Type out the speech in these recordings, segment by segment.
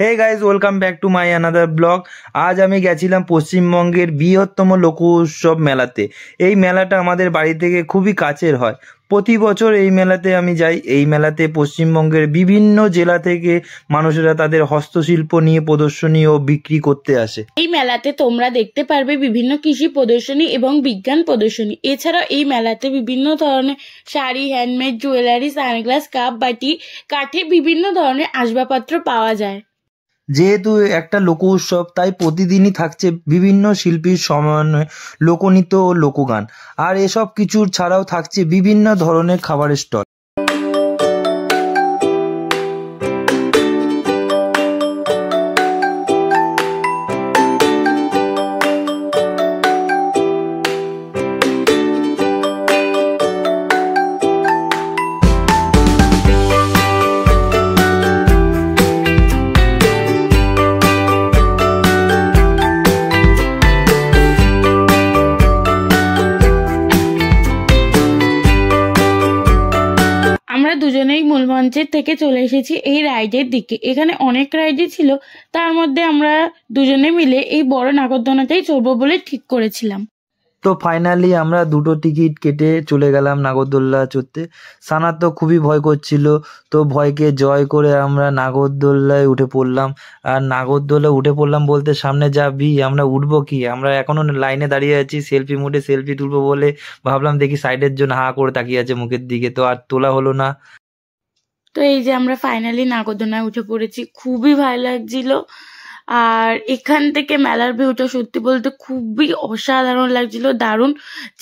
hey guys welcome back to my another blog আজ আমি গেছিলাম পশ্চিমবঙ্গের বৃহত্তম লোক উৎসব মেলাতে এই মেলাটা আমাদের বাড়ি থেকে খুবই কাছের হয় প্রতি বছর এই মেলাতে আমি যাই এই মেলাতে পশ্চিমবঙ্গের বিভিন্ন জেলা থেকে মানুষেরা তাদের হস্তশিল্প নিয়ে প্রদর্শনী ও বিক্রি করতে আসে এই মেলাতে তোমরা দেখতে পারবে বিভিন্ন কৃষি প্রদর্শনী এবং বিজ্ঞান প্রদর্শনী এছাড়াও এই মেলাতে বিভিন্ন ধরনের sari handmade jewellery sunglass cup বাটি কাঠে বিভিন্ন ধরনের আসবাবপত্র পাওয়া যায় যেহেতু একটা লোক উৎসব তাই প্রতিদিনই থাকছে বিভিন্ন শিল্পীর সমন্বয়ে লোকনৃত্য ও লোকগান আর এসব কিছুর ছাড়াও থাকছে বিভিন্ন ধরনের খাবারের স্টল আমরা দুজনেই মূলমঞ্চের থেকে চলে এসেছি এই রাইডের দিকে এখানে অনেক রাইডই ছিল তার মধ্যে আমরা দুজনে মিলে এই বড় নাগরদোনাতেই চড়বো বলে ঠিক করেছিলাম তো ফাইনালি আমরা দুটো টিকিট কেটে চলে গেলাম নাগরদোল্লা চড়তে সানার তো খুবই ভয় করছিল তো ভয়কে জয় করে আমরা নাগরদোল্লায় উঠে পড়লাম আর নাগরদোল্লা উঠে পড়লাম বলতে সামনে যাবি আমরা উঠবো কি আমরা এখনও লাইনে দাঁড়িয়ে আছি সেলফি মুডে সেলফি তুলবো বলে ভাবলাম দেখি সাইডের জন্য হা করে তাকিয়ে আছে মুখের দিকে তো আর তোলা হলো না তো এই যে আমরা ফাইনালি নাগরদোলায় উঠে পড়েছি খুবই ভালো লাগছিল আর এখান থেকে মেলার ভিউটা সত্যি বলতে খুবই অসাধারণ লাগছিল দারুণ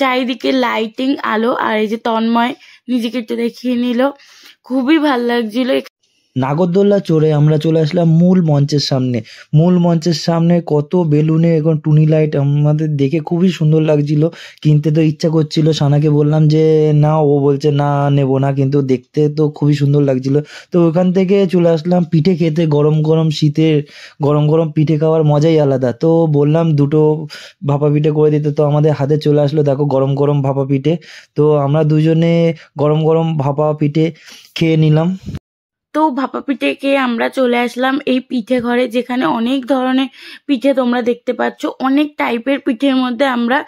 চারিদিকে লাইটিং আলো আর এই যে তন্ময় নিজেকে একটু দেখিয়ে নিল খুবই ভাল লাগছিল নাগরদোল্লা চড়ে আমরা চলে আসলাম মূল মঞ্চের সামনে মূল মঞ্চের সামনে কত বেলুনে এখন টুনি লাইট আমাদের দেখে খুবই সুন্দর লাগছিল কিনতে তো ইচ্ছা করছিল সানাকে বললাম যে না ও বলছে না নেব না কিন্তু দেখতে তো খুবই সুন্দর লাগছিল তো ওখান থেকে চলে আসলাম পিঠে খেতে গরম গরম শীতের গরম গরম পিঠে খাওয়ার মজাই আলাদা তো বললাম দুটো ভাপা পিঠে করে দিতে তো আমাদের হাতে চলে আসলো দেখো গরম গরম ভাপা পিঠে তো আমরা দুজনে গরম গরম ভাপা পিঠে খেয়ে নিলাম তো ভাপা পিঠে খেয়ে আমরা চলে আসলাম এই পিঠে ঘরে যেখানে অনেক ধরনের পিঠে তোমরা দেখতে পাচ্ছ অনেক টাইপের পিঠের মধ্যে আমরা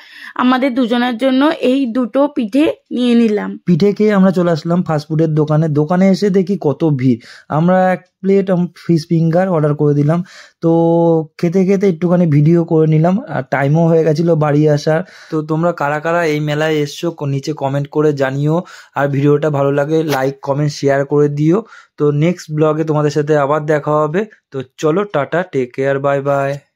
আমাদের দুজনের জন্য এই দুটো পিঠে নিয়ে নিলাম পিঠে খেয়ে আমরা চলে আসলাম ফাস্টফুডের দোকানে দোকানে এসে দেখি কত ভিড় আমরা এক প্লেট ফিশ ফিঙ্গার অর্ডার করে দিলাম তো খেতে খেতে একটুখানি ভিডিও করে নিলাম আর টাইমও হয়ে গেছিলো বাড়ি আসার তো তোমরা কারা কারা এই মেলায় এসছো নিচে কমেন্ট করে জানিও আর ভিডিওটা ভালো লাগে লাইক কমেন্ট শেয়ার করে দিও তো নেক্সট ব্লগে তোমাদের সাথে আবার দেখা হবে তো চলো টাটা টেক কেয়ার বাই বাই